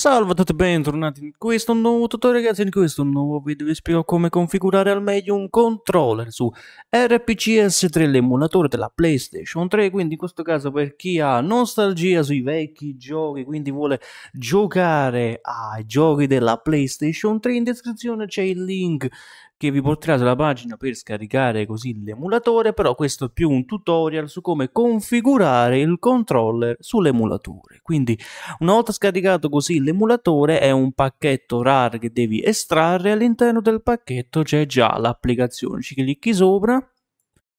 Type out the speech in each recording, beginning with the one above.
Salve a tutti e bentornati in questo nuovo tutorial ragazzi, in questo nuovo video vi spiego come configurare al meglio un controller su RPCS3, l'emulatore della PlayStation 3, quindi in questo caso per chi ha nostalgia sui vecchi giochi, quindi vuole giocare ai giochi della PlayStation 3, in descrizione c'è il link che vi porterà sulla pagina per scaricare così l'emulatore, però questo è più un tutorial su come configurare il controller sull'emulatore. Quindi una volta scaricato così l'emulatore è un pacchetto RAR che devi estrarre, all'interno del pacchetto c'è già l'applicazione, ci clicchi sopra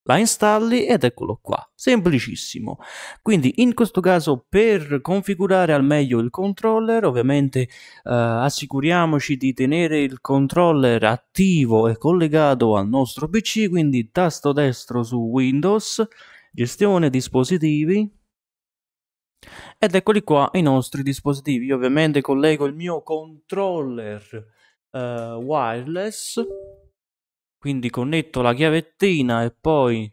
la installi ed eccolo qua, semplicissimo. Quindi in questo caso per configurare al meglio il controller ovviamente eh, assicuriamoci di tenere il controller attivo e collegato al nostro PC, quindi tasto destro su Windows, gestione dispositivi, ed eccoli qua i nostri dispositivi. Io ovviamente collego il mio controller uh, wireless quindi connetto la chiavettina e poi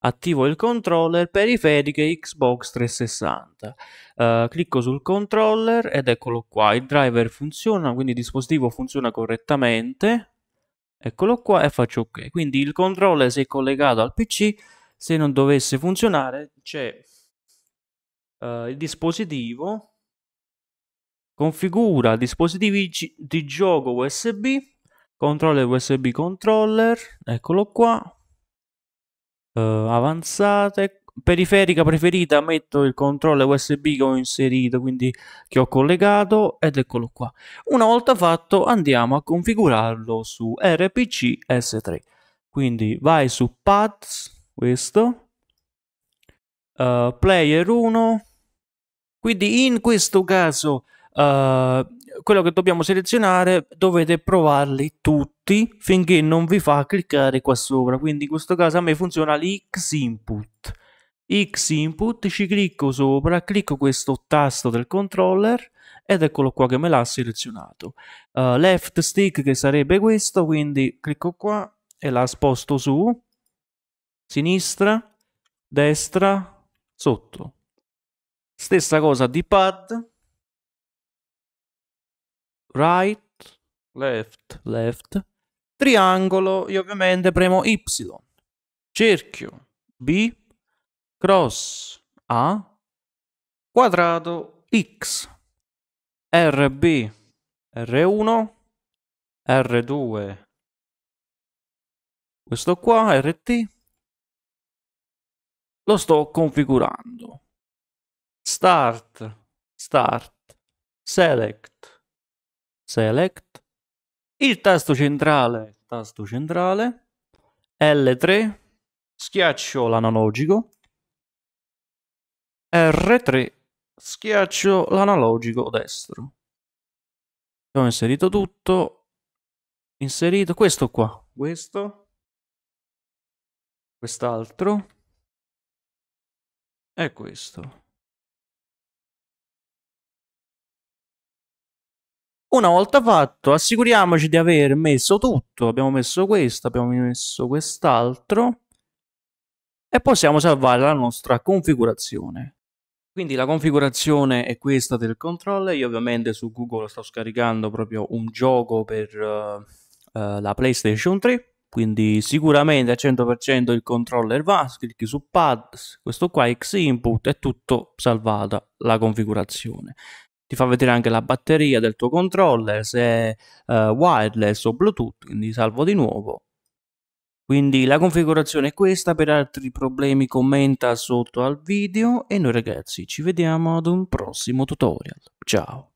attivo il controller periferiche Xbox 360. Uh, eh, clicco sul controller ed eccolo qua, il driver funziona, quindi il dispositivo funziona correttamente. Eccolo qua e faccio ok. Quindi il controller si è collegato al PC, se non dovesse funzionare c'è uh, il dispositivo configura dispositivi di gioco USB controller USB controller, eccolo qua, uh, avanzate, periferica preferita metto il controller USB che ho inserito, quindi che ho collegato ed eccolo qua. Una volta fatto andiamo a configurarlo su RPC S3, quindi vai su Pads, questo, uh, Player 1, quindi in questo caso... Uh, quello che dobbiamo selezionare dovete provarli tutti finché non vi fa cliccare qua sopra quindi in questo caso a me funziona l'X input X input ci clicco sopra clicco questo tasto del controller ed eccolo qua che me l'ha selezionato uh, left stick che sarebbe questo quindi clicco qua e la sposto su sinistra destra sotto stessa cosa di pad right, left, left, triangolo, io ovviamente premo Y, cerchio, B, cross, A, quadrato, X, RB, R1, R2, questo qua, RT, lo sto configurando. Start, start, select, select, il tasto centrale, tasto centrale, L3, schiaccio l'analogico, R3, schiaccio l'analogico destro. Ho inserito tutto, inserito questo qua, questo, quest'altro e questo. Una volta fatto, assicuriamoci di aver messo tutto. Abbiamo messo questo, abbiamo messo quest'altro. E possiamo salvare la nostra configurazione. Quindi la configurazione è questa del controller. Io ovviamente su Google sto scaricando proprio un gioco per uh, uh, la PlayStation 3. Quindi sicuramente al 100% il controller va, clicchi su pad, questo qua X input è tutto salvata la configurazione ti fa vedere anche la batteria del tuo controller, se è eh, wireless o Bluetooth, quindi salvo di nuovo. Quindi la configurazione è questa, per altri problemi commenta sotto al video e noi ragazzi ci vediamo ad un prossimo tutorial. Ciao!